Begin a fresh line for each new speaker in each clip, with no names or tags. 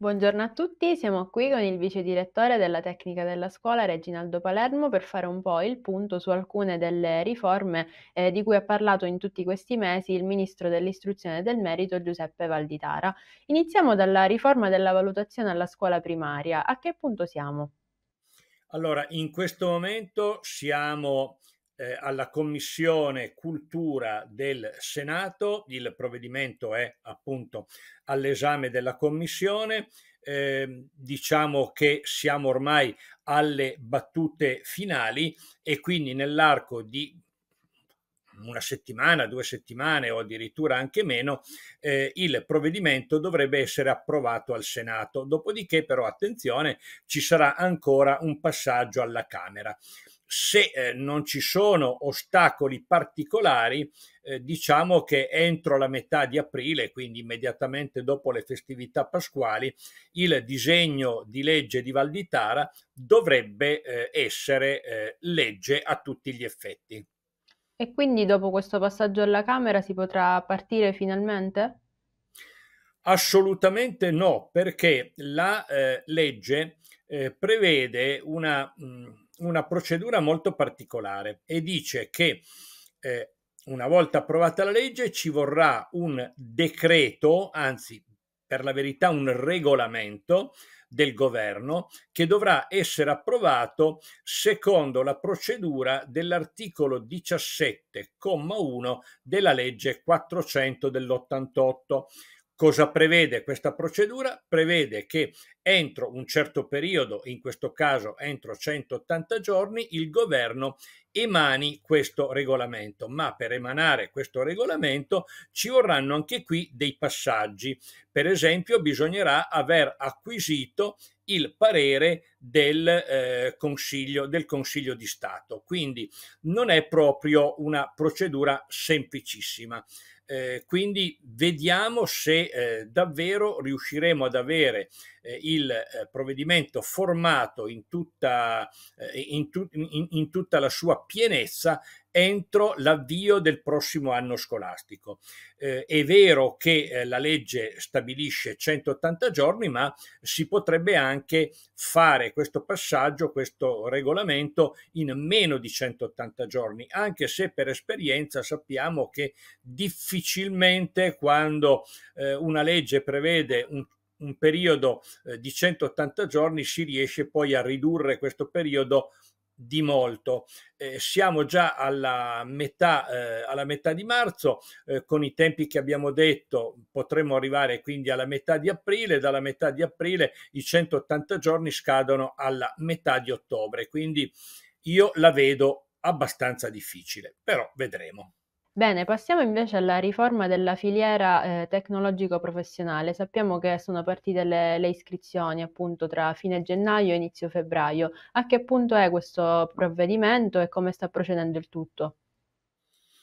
Buongiorno a tutti, siamo qui con il vice direttore della tecnica della scuola Reginaldo Palermo per fare un po' il punto su alcune delle riforme eh, di cui ha parlato in tutti questi mesi il ministro dell'istruzione e del merito Giuseppe Valditara. Iniziamo dalla riforma della valutazione alla scuola primaria. A che punto siamo?
Allora, in questo momento siamo eh, alla Commissione Cultura del Senato, il provvedimento è appunto all'esame della Commissione, eh, diciamo che siamo ormai alle battute finali e quindi nell'arco di una settimana, due settimane o addirittura anche meno, eh, il provvedimento dovrebbe essere approvato al Senato. Dopodiché, però, attenzione, ci sarà ancora un passaggio alla Camera se eh, non ci sono ostacoli particolari, eh, diciamo che entro la metà di aprile, quindi immediatamente dopo le festività pasquali, il disegno di legge di Valditara dovrebbe eh, essere eh, legge a tutti gli effetti.
E quindi dopo questo passaggio alla Camera si potrà partire finalmente?
Assolutamente no, perché la eh, legge eh, prevede una... Mh, mm, una procedura molto particolare e dice che eh, una volta approvata la legge ci vorrà un decreto, anzi per la verità un regolamento del governo che dovrà essere approvato secondo la procedura dell'articolo 17,1 della legge 400 dell'88. Cosa prevede questa procedura? Prevede che entro un certo periodo, in questo caso entro 180 giorni, il governo emani questo regolamento, ma per emanare questo regolamento ci vorranno anche qui dei passaggi. Per esempio, bisognerà aver acquisito il parere del, eh, consiglio, del Consiglio di Stato. Quindi non è proprio una procedura semplicissima. Eh, quindi vediamo se eh, davvero riusciremo ad avere eh, il eh, provvedimento formato in tutta, eh, in, tu, in, in tutta la sua pienezza entro l'avvio del prossimo anno scolastico. Eh, è vero che eh, la legge stabilisce 180 giorni, ma si potrebbe anche fare questo passaggio, questo regolamento in meno di 180 giorni, anche se per esperienza sappiamo che difficilmente quando eh, una legge prevede un un periodo eh, di 180 giorni si riesce poi a ridurre questo periodo di molto. Eh, siamo già alla metà, eh, alla metà di marzo, eh, con i tempi che abbiamo detto potremmo arrivare quindi alla metà di aprile, dalla metà di aprile i 180 giorni scadono alla metà di ottobre, quindi io la vedo abbastanza difficile, però vedremo.
Bene, passiamo invece alla riforma della filiera eh, tecnologico-professionale. Sappiamo che sono partite le, le iscrizioni appunto tra fine gennaio e inizio febbraio. A che punto è questo provvedimento e come sta procedendo il tutto?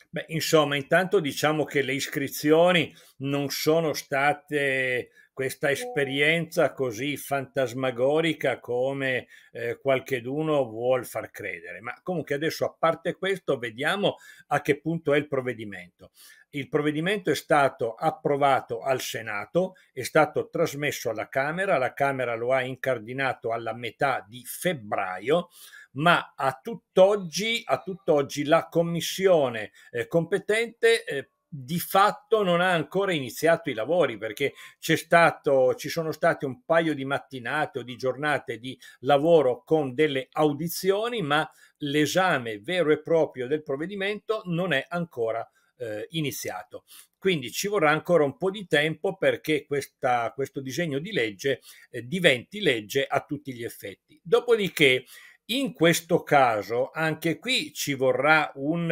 Beh, insomma, intanto diciamo che le iscrizioni non sono state questa esperienza così fantasmagorica come eh, qualcheduno vuol far credere. Ma comunque adesso, a parte questo, vediamo a che punto è il provvedimento. Il provvedimento è stato approvato al Senato, è stato trasmesso alla Camera, la Camera lo ha incardinato alla metà di febbraio, ma a tutt'oggi, a tutt'oggi la Commissione eh, competente eh, di fatto non ha ancora iniziato i lavori perché stato, ci sono state un paio di mattinate o di giornate di lavoro con delle audizioni, ma l'esame vero e proprio del provvedimento non è ancora eh, iniziato. Quindi ci vorrà ancora un po' di tempo perché questa, questo disegno di legge eh, diventi legge a tutti gli effetti. Dopodiché, in questo caso, anche qui ci vorrà un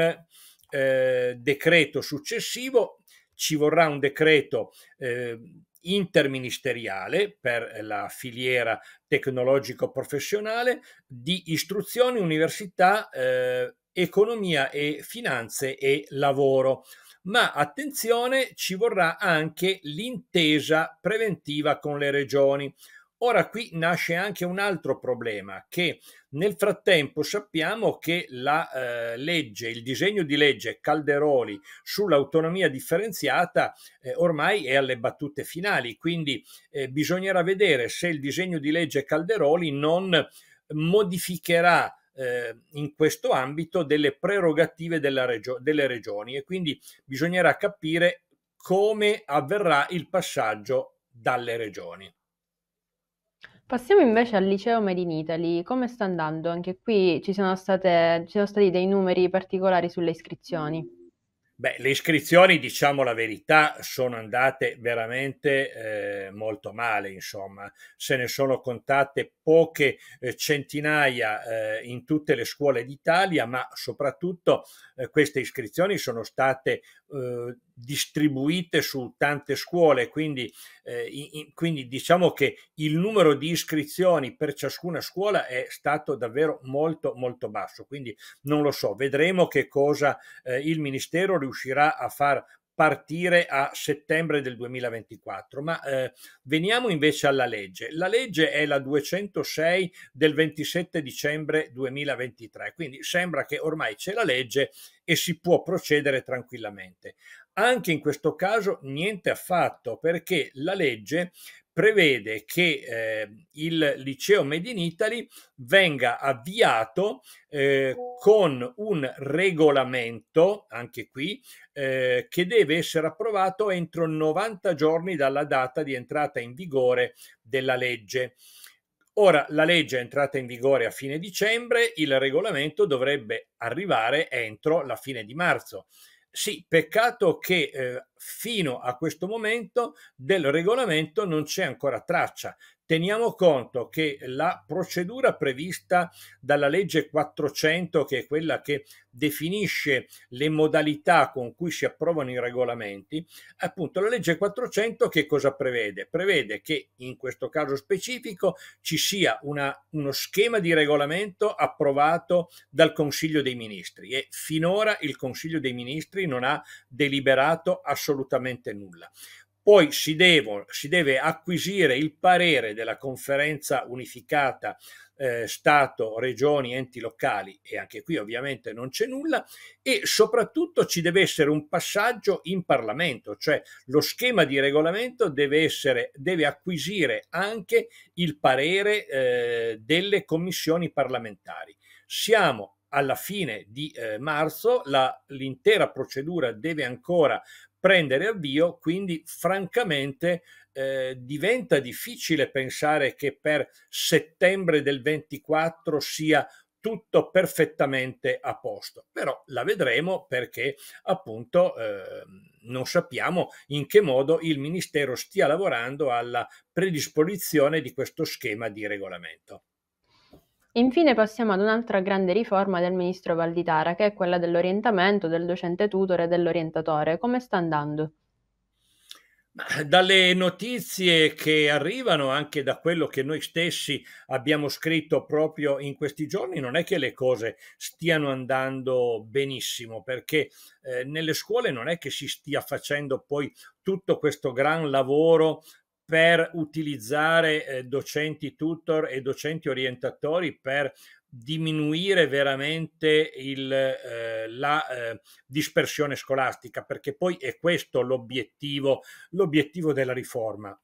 eh, decreto successivo, ci vorrà un decreto eh, interministeriale per la filiera tecnologico-professionale di istruzione, università, eh, economia e finanze e lavoro. Ma attenzione, ci vorrà anche l'intesa preventiva con le regioni. Ora qui nasce anche un altro problema che nel frattempo sappiamo che la eh, legge, il disegno di legge Calderoli sull'autonomia differenziata eh, ormai è alle battute finali, quindi eh, bisognerà vedere se il disegno di legge Calderoli non modificherà eh, in questo ambito delle prerogative regio- delle regioni e quindi bisognerà capire come avverrà il passaggio dalle regioni.
Passiamo invece al liceo Made in Italy, come sta andando? Anche qui ci sono, state, ci sono stati dei numeri particolari sulle iscrizioni.
Beh, le iscrizioni, diciamo la verità, sono andate veramente eh, molto male, insomma, se ne sono contate poche eh, centinaia eh, in tutte le scuole d'Italia, ma soprattutto eh, queste iscrizioni sono state eh, distribuite su tante scuole, quindi, eh, in, quindi, diciamo che il numero di iscrizioni per ciascuna scuola è stato davvero molto molto basso, quindi non lo so, vedremo che cosa eh, il Ministero riuscirà a far partire a settembre del 2024. Ma eh, veniamo invece alla legge. La legge è la 206 del 27 dicembre 2023, quindi sembra che ormai c'è la legge e si può procedere tranquillamente. Anche in questo caso niente affatto perché la legge prevede che eh, il liceo Made in Italy venga avviato eh, con un regolamento, anche qui, eh, che deve essere approvato entro 90 giorni dalla data di entrata in vigore della legge. Ora la legge è entrata in vigore a fine dicembre, il regolamento dovrebbe arrivare entro la fine di marzo. Sì, peccato che eh, fino a questo momento del regolamento non c'è ancora traccia, Teniamo conto che la procedura prevista dalla legge 400, che è quella che definisce le modalità con cui si approvano i regolamenti, appunto la legge 400 che cosa prevede? Prevede che in questo caso specifico ci sia una, uno schema di regolamento approvato dal Consiglio dei Ministri e finora il Consiglio dei Ministri non ha deliberato assolutamente nulla poi si, devo, si deve acquisire il parere della conferenza unificata eh, Stato, regioni, enti locali e anche qui ovviamente non c'è nulla e soprattutto ci deve essere un passaggio in Parlamento, cioè lo schema di regolamento deve, essere, deve acquisire anche il parere eh, delle commissioni parlamentari. Siamo alla fine di eh, marzo, l'intera procedura deve ancora prendere avvio, quindi francamente eh, diventa difficile pensare che per settembre del 24 sia tutto perfettamente a posto, però la vedremo perché appunto eh, non sappiamo in che modo il Ministero stia lavorando alla predisposizione di questo schema di regolamento.
Infine passiamo ad un'altra grande riforma del ministro Valditara, che è quella dell'orientamento, del docente tutore e dell'orientatore. Come sta andando?
Eh, dalle notizie che arrivano, anche da quello che noi stessi abbiamo scritto proprio in questi giorni, non è che le cose stiano andando benissimo, perché eh, nelle scuole non è che si stia facendo poi tutto questo gran lavoro per utilizzare eh, docenti tutor e docenti orientatori per diminuire veramente il, eh, la eh, dispersione scolastica, perché poi è questo l'obiettivo, l'obiettivo della riforma.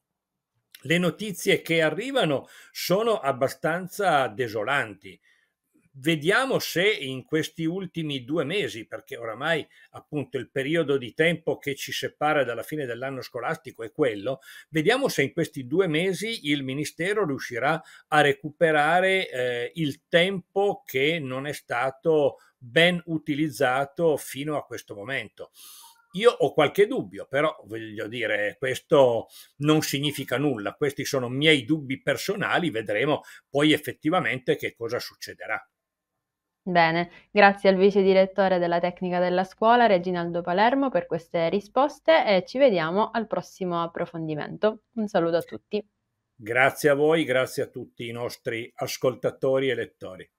Le notizie che arrivano sono abbastanza desolanti. Vediamo se in questi ultimi due mesi, perché oramai appunto il periodo di tempo che ci separa dalla fine dell'anno scolastico è quello, vediamo se in questi due mesi il Ministero riuscirà a recuperare eh, il tempo che non è stato ben utilizzato fino a questo momento. Io ho qualche dubbio, però voglio dire, questo non significa nulla, questi sono miei dubbi personali, vedremo poi effettivamente che cosa succederà.
Bene, grazie al vice direttore della tecnica della scuola Reginaldo Palermo per queste risposte e ci vediamo al prossimo approfondimento. Un saluto a tutti.
Grazie a voi, grazie a tutti i nostri ascoltatori e lettori.